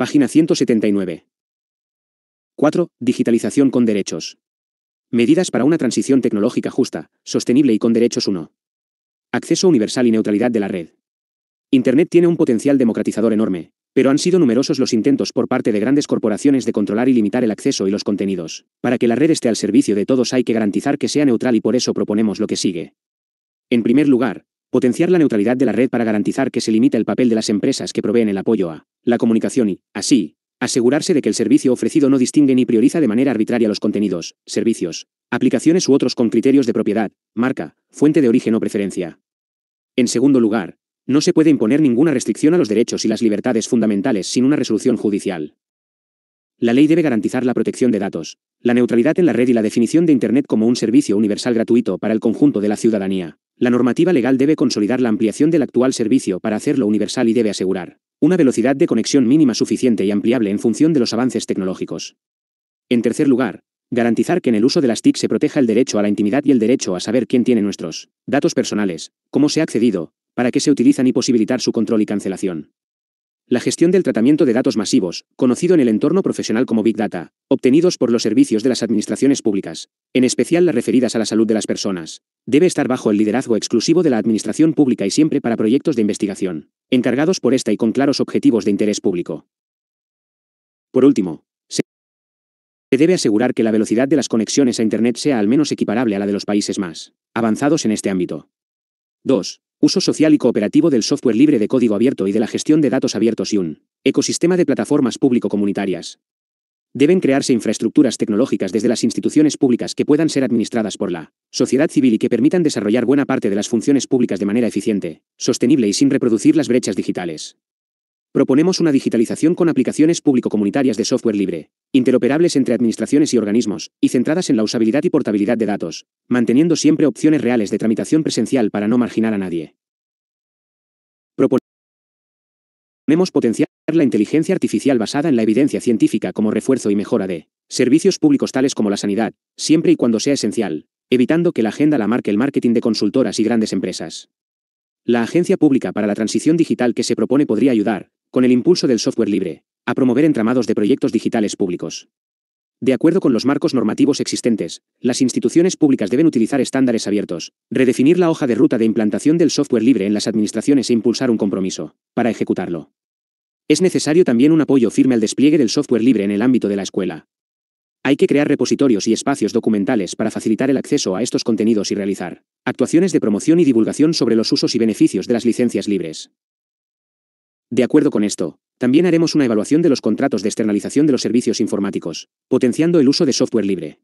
Página 179. 4. Digitalización con derechos. Medidas para una transición tecnológica justa, sostenible y con derechos 1. Acceso universal y neutralidad de la red. Internet tiene un potencial democratizador enorme, pero han sido numerosos los intentos por parte de grandes corporaciones de controlar y limitar el acceso y los contenidos. Para que la red esté al servicio de todos hay que garantizar que sea neutral y por eso proponemos lo que sigue. En primer lugar, Potenciar la neutralidad de la red para garantizar que se limita el papel de las empresas que proveen el apoyo a la comunicación y, así, asegurarse de que el servicio ofrecido no distingue ni prioriza de manera arbitraria los contenidos, servicios, aplicaciones u otros con criterios de propiedad, marca, fuente de origen o preferencia. En segundo lugar, no se puede imponer ninguna restricción a los derechos y las libertades fundamentales sin una resolución judicial. La ley debe garantizar la protección de datos, la neutralidad en la red y la definición de Internet como un servicio universal gratuito para el conjunto de la ciudadanía. La normativa legal debe consolidar la ampliación del actual servicio para hacerlo universal y debe asegurar una velocidad de conexión mínima suficiente y ampliable en función de los avances tecnológicos. En tercer lugar, garantizar que en el uso de las TIC se proteja el derecho a la intimidad y el derecho a saber quién tiene nuestros datos personales, cómo se ha accedido, para qué se utilizan y posibilitar su control y cancelación. La gestión del tratamiento de datos masivos, conocido en el entorno profesional como Big Data, obtenidos por los servicios de las administraciones públicas, en especial las referidas a la salud de las personas, debe estar bajo el liderazgo exclusivo de la Administración Pública y siempre para proyectos de investigación, encargados por esta y con claros objetivos de interés público. Por último, se debe asegurar que la velocidad de las conexiones a Internet sea al menos equiparable a la de los países más avanzados en este ámbito. 2. Uso social y cooperativo del software libre de código abierto y de la gestión de datos abiertos y un ecosistema de plataformas público-comunitarias, Deben crearse infraestructuras tecnológicas desde las instituciones públicas que puedan ser administradas por la sociedad civil y que permitan desarrollar buena parte de las funciones públicas de manera eficiente, sostenible y sin reproducir las brechas digitales. Proponemos una digitalización con aplicaciones público-comunitarias de software libre, interoperables entre administraciones y organismos, y centradas en la usabilidad y portabilidad de datos, manteniendo siempre opciones reales de tramitación presencial para no marginar a nadie. Proponemos potenciar la inteligencia artificial basada en la evidencia científica como refuerzo y mejora de servicios públicos tales como la sanidad, siempre y cuando sea esencial, evitando que la agenda la marque el marketing de consultoras y grandes empresas. La Agencia Pública para la Transición Digital que se propone podría ayudar, con el impulso del software libre, a promover entramados de proyectos digitales públicos. De acuerdo con los marcos normativos existentes, las instituciones públicas deben utilizar estándares abiertos, redefinir la hoja de ruta de implantación del software libre en las administraciones e impulsar un compromiso, para ejecutarlo. Es necesario también un apoyo firme al despliegue del software libre en el ámbito de la escuela. Hay que crear repositorios y espacios documentales para facilitar el acceso a estos contenidos y realizar actuaciones de promoción y divulgación sobre los usos y beneficios de las licencias libres. De acuerdo con esto, también haremos una evaluación de los contratos de externalización de los servicios informáticos, potenciando el uso de software libre.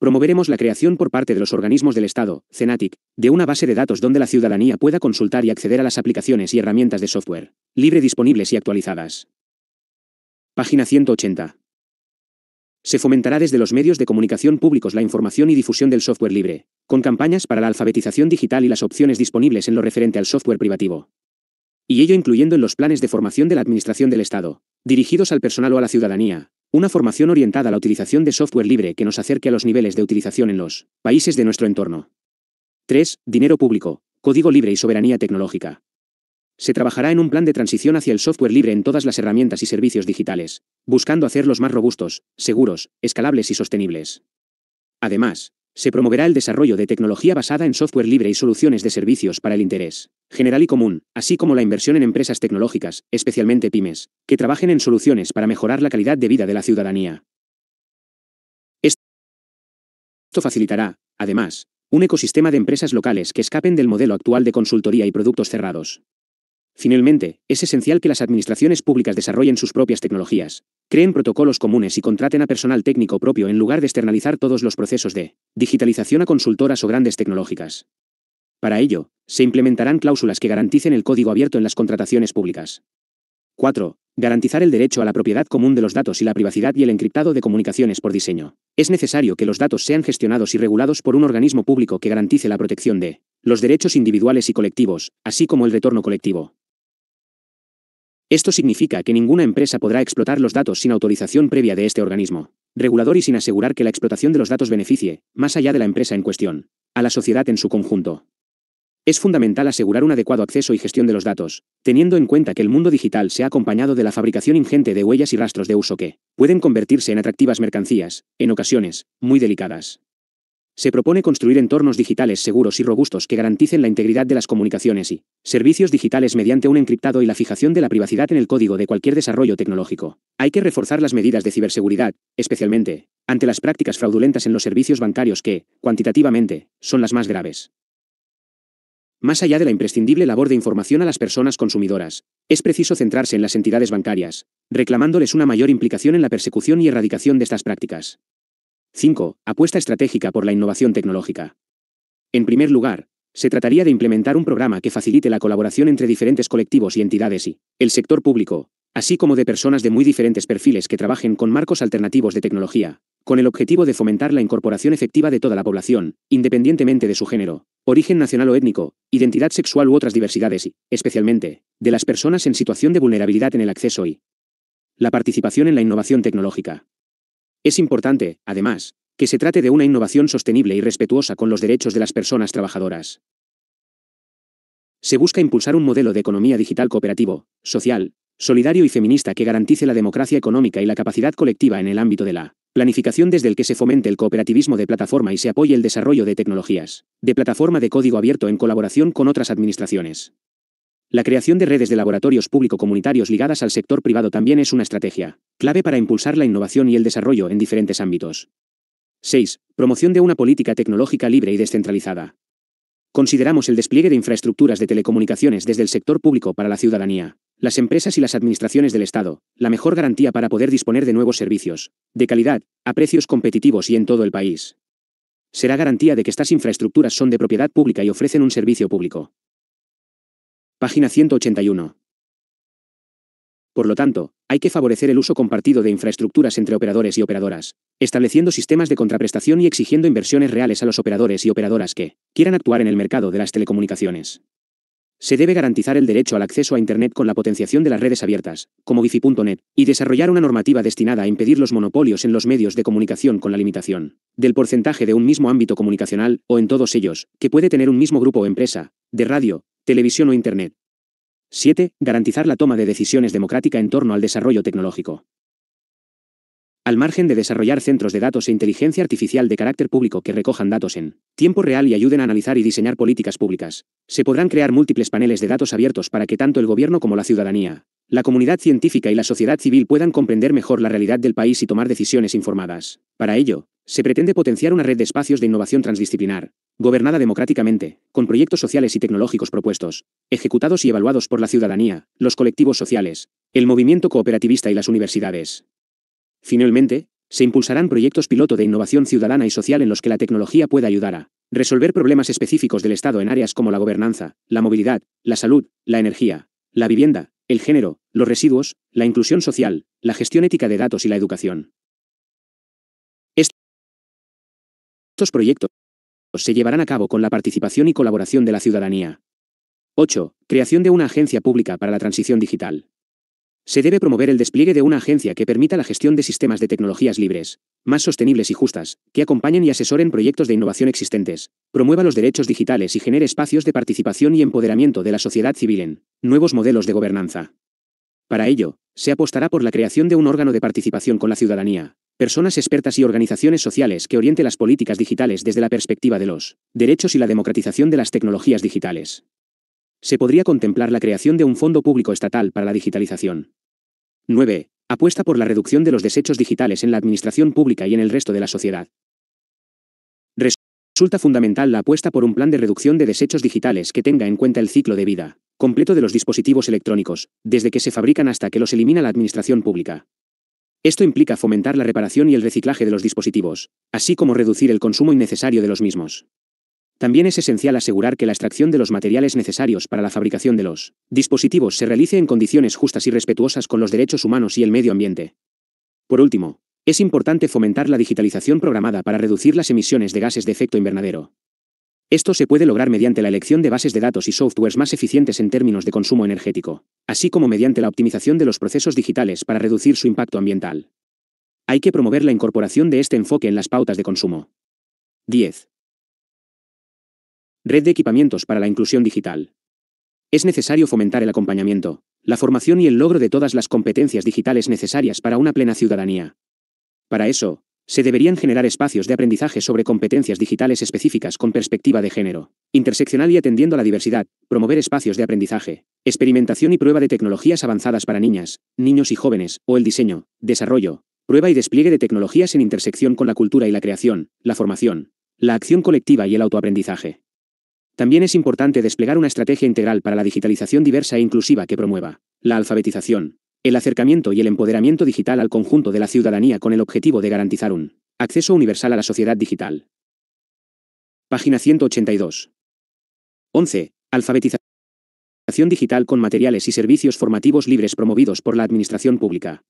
Promoveremos la creación por parte de los organismos del Estado, CENATIC, de una base de datos donde la ciudadanía pueda consultar y acceder a las aplicaciones y herramientas de software, libre disponibles y actualizadas. Página 180. Se fomentará desde los medios de comunicación públicos la información y difusión del software libre, con campañas para la alfabetización digital y las opciones disponibles en lo referente al software privativo. Y ello incluyendo en los planes de formación de la Administración del Estado, dirigidos al personal o a la ciudadanía, una formación orientada a la utilización de software libre que nos acerque a los niveles de utilización en los países de nuestro entorno. 3. Dinero público, código libre y soberanía tecnológica. Se trabajará en un plan de transición hacia el software libre en todas las herramientas y servicios digitales, buscando hacerlos más robustos, seguros, escalables y sostenibles. Además, se promoverá el desarrollo de tecnología basada en software libre y soluciones de servicios para el interés general y común, así como la inversión en empresas tecnológicas, especialmente pymes, que trabajen en soluciones para mejorar la calidad de vida de la ciudadanía. Esto facilitará, además, un ecosistema de empresas locales que escapen del modelo actual de consultoría y productos cerrados. Finalmente, es esencial que las administraciones públicas desarrollen sus propias tecnologías, creen protocolos comunes y contraten a personal técnico propio en lugar de externalizar todos los procesos de digitalización a consultoras o grandes tecnológicas. Para ello, se implementarán cláusulas que garanticen el código abierto en las contrataciones públicas. 4. Garantizar el derecho a la propiedad común de los datos y la privacidad y el encriptado de comunicaciones por diseño. Es necesario que los datos sean gestionados y regulados por un organismo público que garantice la protección de los derechos individuales y colectivos, así como el retorno colectivo. Esto significa que ninguna empresa podrá explotar los datos sin autorización previa de este organismo regulador y sin asegurar que la explotación de los datos beneficie, más allá de la empresa en cuestión, a la sociedad en su conjunto. Es fundamental asegurar un adecuado acceso y gestión de los datos, teniendo en cuenta que el mundo digital se ha acompañado de la fabricación ingente de huellas y rastros de uso que pueden convertirse en atractivas mercancías, en ocasiones, muy delicadas. Se propone construir entornos digitales seguros y robustos que garanticen la integridad de las comunicaciones y servicios digitales mediante un encriptado y la fijación de la privacidad en el código de cualquier desarrollo tecnológico. Hay que reforzar las medidas de ciberseguridad, especialmente ante las prácticas fraudulentas en los servicios bancarios que, cuantitativamente, son las más graves. Más allá de la imprescindible labor de información a las personas consumidoras, es preciso centrarse en las entidades bancarias, reclamándoles una mayor implicación en la persecución y erradicación de estas prácticas. 5. Apuesta estratégica por la innovación tecnológica. En primer lugar, se trataría de implementar un programa que facilite la colaboración entre diferentes colectivos y entidades y el sector público, así como de personas de muy diferentes perfiles que trabajen con marcos alternativos de tecnología, con el objetivo de fomentar la incorporación efectiva de toda la población, independientemente de su género, origen nacional o étnico, identidad sexual u otras diversidades y, especialmente, de las personas en situación de vulnerabilidad en el acceso y la participación en la innovación tecnológica. Es importante, además, que se trate de una innovación sostenible y respetuosa con los derechos de las personas trabajadoras. Se busca impulsar un modelo de economía digital cooperativo, social, solidario y feminista que garantice la democracia económica y la capacidad colectiva en el ámbito de la planificación desde el que se fomente el cooperativismo de plataforma y se apoye el desarrollo de tecnologías, de plataforma de código abierto en colaboración con otras administraciones. La creación de redes de laboratorios público-comunitarios ligadas al sector privado también es una estrategia clave para impulsar la innovación y el desarrollo en diferentes ámbitos. 6. Promoción de una política tecnológica libre y descentralizada. Consideramos el despliegue de infraestructuras de telecomunicaciones desde el sector público para la ciudadanía, las empresas y las administraciones del Estado, la mejor garantía para poder disponer de nuevos servicios, de calidad, a precios competitivos y en todo el país. Será garantía de que estas infraestructuras son de propiedad pública y ofrecen un servicio público. Página 181. Por lo tanto, hay que favorecer el uso compartido de infraestructuras entre operadores y operadoras, estableciendo sistemas de contraprestación y exigiendo inversiones reales a los operadores y operadoras que quieran actuar en el mercado de las telecomunicaciones. Se debe garantizar el derecho al acceso a Internet con la potenciación de las redes abiertas, como wifi.net, y desarrollar una normativa destinada a impedir los monopolios en los medios de comunicación con la limitación del porcentaje de un mismo ámbito comunicacional, o en todos ellos, que puede tener un mismo grupo o empresa, de radio, televisión o Internet, 7. Garantizar la toma de decisiones democrática en torno al desarrollo tecnológico al margen de desarrollar centros de datos e inteligencia artificial de carácter público que recojan datos en tiempo real y ayuden a analizar y diseñar políticas públicas. Se podrán crear múltiples paneles de datos abiertos para que tanto el gobierno como la ciudadanía, la comunidad científica y la sociedad civil puedan comprender mejor la realidad del país y tomar decisiones informadas. Para ello, se pretende potenciar una red de espacios de innovación transdisciplinar, gobernada democráticamente, con proyectos sociales y tecnológicos propuestos, ejecutados y evaluados por la ciudadanía, los colectivos sociales, el movimiento cooperativista y las universidades. Finalmente, se impulsarán proyectos piloto de innovación ciudadana y social en los que la tecnología pueda ayudar a resolver problemas específicos del Estado en áreas como la gobernanza, la movilidad, la salud, la energía, la vivienda, el género, los residuos, la inclusión social, la gestión ética de datos y la educación. Estos proyectos se llevarán a cabo con la participación y colaboración de la ciudadanía. 8. Creación de una agencia pública para la transición digital. Se debe promover el despliegue de una agencia que permita la gestión de sistemas de tecnologías libres, más sostenibles y justas, que acompañen y asesoren proyectos de innovación existentes, promueva los derechos digitales y genere espacios de participación y empoderamiento de la sociedad civil en nuevos modelos de gobernanza. Para ello, se apostará por la creación de un órgano de participación con la ciudadanía, personas expertas y organizaciones sociales que oriente las políticas digitales desde la perspectiva de los derechos y la democratización de las tecnologías digitales. Se podría contemplar la creación de un fondo público estatal para la digitalización. 9. Apuesta por la reducción de los desechos digitales en la administración pública y en el resto de la sociedad. Resulta fundamental la apuesta por un plan de reducción de desechos digitales que tenga en cuenta el ciclo de vida completo de los dispositivos electrónicos, desde que se fabrican hasta que los elimina la administración pública. Esto implica fomentar la reparación y el reciclaje de los dispositivos, así como reducir el consumo innecesario de los mismos. También es esencial asegurar que la extracción de los materiales necesarios para la fabricación de los dispositivos se realice en condiciones justas y respetuosas con los derechos humanos y el medio ambiente. Por último, es importante fomentar la digitalización programada para reducir las emisiones de gases de efecto invernadero. Esto se puede lograr mediante la elección de bases de datos y softwares más eficientes en términos de consumo energético, así como mediante la optimización de los procesos digitales para reducir su impacto ambiental. Hay que promover la incorporación de este enfoque en las pautas de consumo. 10. Red de equipamientos para la inclusión digital. Es necesario fomentar el acompañamiento, la formación y el logro de todas las competencias digitales necesarias para una plena ciudadanía. Para eso, se deberían generar espacios de aprendizaje sobre competencias digitales específicas con perspectiva de género, interseccional y atendiendo a la diversidad, promover espacios de aprendizaje, experimentación y prueba de tecnologías avanzadas para niñas, niños y jóvenes, o el diseño, desarrollo, prueba y despliegue de tecnologías en intersección con la cultura y la creación, la formación, la acción colectiva y el autoaprendizaje. También es importante desplegar una estrategia integral para la digitalización diversa e inclusiva que promueva la alfabetización, el acercamiento y el empoderamiento digital al conjunto de la ciudadanía con el objetivo de garantizar un acceso universal a la sociedad digital. Página 182. 11. Alfabetización digital con materiales y servicios formativos libres promovidos por la Administración Pública.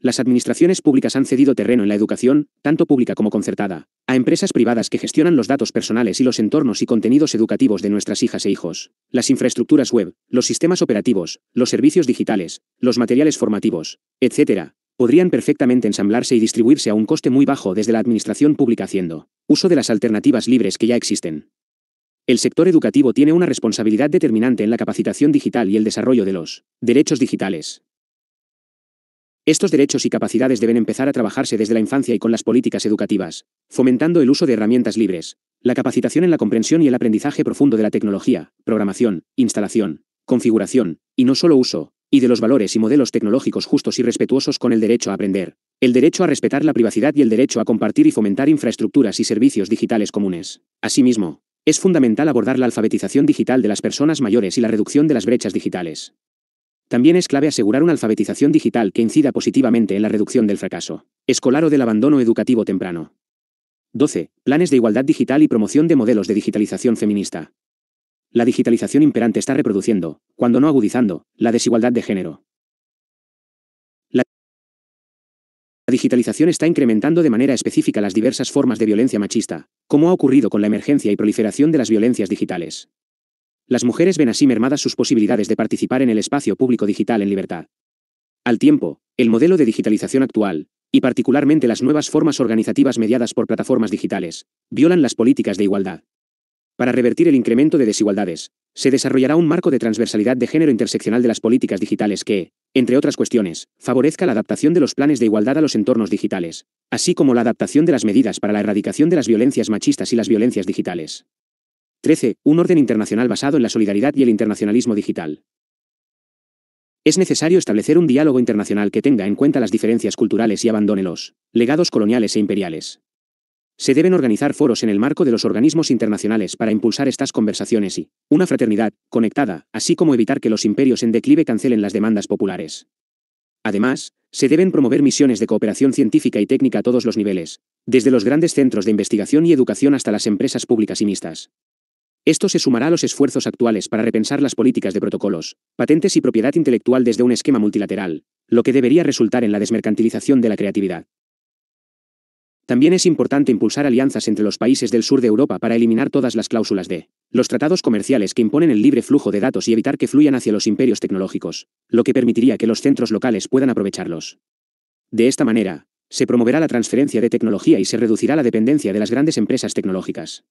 Las administraciones públicas han cedido terreno en la educación, tanto pública como concertada, a empresas privadas que gestionan los datos personales y los entornos y contenidos educativos de nuestras hijas e hijos, las infraestructuras web, los sistemas operativos, los servicios digitales, los materiales formativos, etc., podrían perfectamente ensamblarse y distribuirse a un coste muy bajo desde la administración pública haciendo uso de las alternativas libres que ya existen. El sector educativo tiene una responsabilidad determinante en la capacitación digital y el desarrollo de los derechos digitales. Estos derechos y capacidades deben empezar a trabajarse desde la infancia y con las políticas educativas, fomentando el uso de herramientas libres, la capacitación en la comprensión y el aprendizaje profundo de la tecnología, programación, instalación, configuración, y no solo uso, y de los valores y modelos tecnológicos justos y respetuosos con el derecho a aprender, el derecho a respetar la privacidad y el derecho a compartir y fomentar infraestructuras y servicios digitales comunes. Asimismo, es fundamental abordar la alfabetización digital de las personas mayores y la reducción de las brechas digitales. También es clave asegurar una alfabetización digital que incida positivamente en la reducción del fracaso escolar o del abandono educativo temprano. 12. Planes de igualdad digital y promoción de modelos de digitalización feminista. La digitalización imperante está reproduciendo, cuando no agudizando, la desigualdad de género. La digitalización está incrementando de manera específica las diversas formas de violencia machista, como ha ocurrido con la emergencia y proliferación de las violencias digitales. Las mujeres ven así mermadas sus posibilidades de participar en el espacio público digital en libertad. Al tiempo, el modelo de digitalización actual, y particularmente las nuevas formas organizativas mediadas por plataformas digitales, violan las políticas de igualdad. Para revertir el incremento de desigualdades, se desarrollará un marco de transversalidad de género interseccional de las políticas digitales que, entre otras cuestiones, favorezca la adaptación de los planes de igualdad a los entornos digitales, así como la adaptación de las medidas para la erradicación de las violencias machistas y las violencias digitales. 13. Un orden internacional basado en la solidaridad y el internacionalismo digital. Es necesario establecer un diálogo internacional que tenga en cuenta las diferencias culturales y abandone los legados coloniales e imperiales. Se deben organizar foros en el marco de los organismos internacionales para impulsar estas conversaciones y una fraternidad conectada, así como evitar que los imperios en declive cancelen las demandas populares. Además, se deben promover misiones de cooperación científica y técnica a todos los niveles, desde los grandes centros de investigación y educación hasta las empresas públicas y mixtas. Esto se sumará a los esfuerzos actuales para repensar las políticas de protocolos, patentes y propiedad intelectual desde un esquema multilateral, lo que debería resultar en la desmercantilización de la creatividad. También es importante impulsar alianzas entre los países del sur de Europa para eliminar todas las cláusulas de los tratados comerciales que imponen el libre flujo de datos y evitar que fluyan hacia los imperios tecnológicos, lo que permitiría que los centros locales puedan aprovecharlos. De esta manera, se promoverá la transferencia de tecnología y se reducirá la dependencia de las grandes empresas tecnológicas.